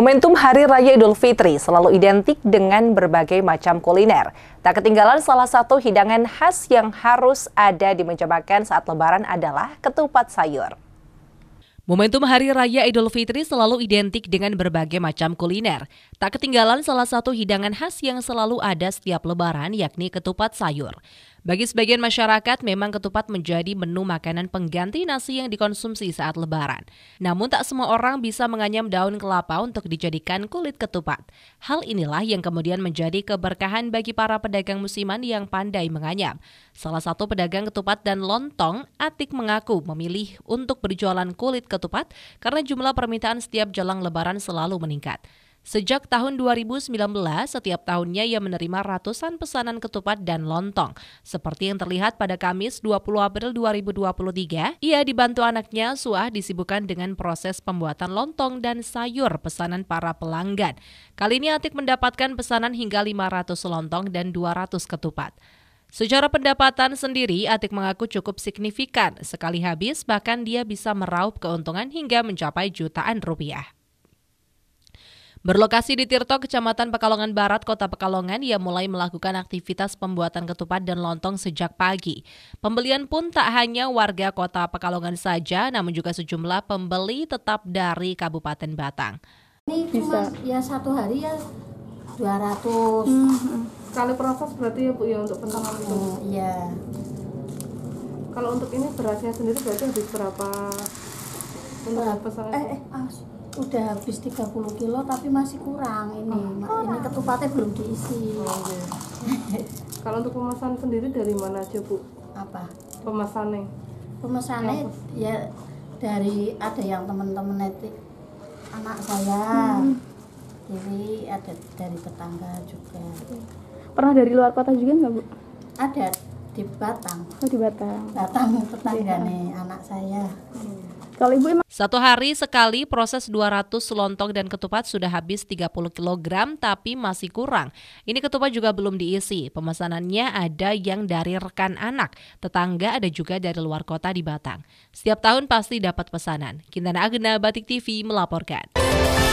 Momentum Hari Raya Idul Fitri selalu identik dengan berbagai macam kuliner. Tak ketinggalan salah satu hidangan khas yang harus ada di meja makan saat lebaran adalah ketupat sayur. Momentum Hari Raya Idul Fitri selalu identik dengan berbagai macam kuliner. Tak ketinggalan salah satu hidangan khas yang selalu ada setiap lebaran yakni ketupat sayur. Bagi sebagian masyarakat, memang ketupat menjadi menu makanan pengganti nasi yang dikonsumsi saat lebaran. Namun tak semua orang bisa menganyam daun kelapa untuk dijadikan kulit ketupat. Hal inilah yang kemudian menjadi keberkahan bagi para pedagang musiman yang pandai menganyam. Salah satu pedagang ketupat dan lontong, Atik mengaku memilih untuk berjualan kulit ketupat karena jumlah permintaan setiap jelang lebaran selalu meningkat. Sejak tahun 2019, setiap tahunnya ia menerima ratusan pesanan ketupat dan lontong. Seperti yang terlihat pada Kamis 20 April 2023, ia dibantu anaknya Suah disibukkan dengan proses pembuatan lontong dan sayur pesanan para pelanggan. Kali ini Atik mendapatkan pesanan hingga 500 lontong dan 200 ketupat. Secara pendapatan sendiri, Atik mengaku cukup signifikan. Sekali habis, bahkan dia bisa meraup keuntungan hingga mencapai jutaan rupiah. Berlokasi di Tirto, Kecamatan Pekalongan Barat, Kota Pekalongan, ia mulai melakukan aktivitas pembuatan ketupat dan lontong sejak pagi. Pembelian pun tak hanya warga Kota Pekalongan saja, namun juga sejumlah pembeli tetap dari Kabupaten Batang. Ini cuma, ya satu hari ya 200. Mm -hmm. Kali proses berarti ya Bu ya untuk pentangan itu. Oh, iya. Kalau untuk ini berasnya sendiri berarti habis berapa? Untuk Eh, eh, udah habis 30 kilo tapi masih kurang ini oh, ini ketupatnya belum diisi oh, kalau untuk pemesan sendiri dari mana aja bu apa pemesannya pemesannya ya dari ada yang teman-teman netik anak saya hmm. jadi ada dari tetangga juga pernah dari luar kota juga nggak bu ada di Batang oh di Batang Batang tetangga ya. nih anak saya hmm. kalau ibu emang satu hari sekali proses 200 lontong dan ketupat sudah habis 30 kg tapi masih kurang. Ini ketupat juga belum diisi. Pemesanannya ada yang dari rekan anak, tetangga ada juga dari luar kota di Batang. Setiap tahun pasti dapat pesanan. Kintana Agena Batik TV melaporkan.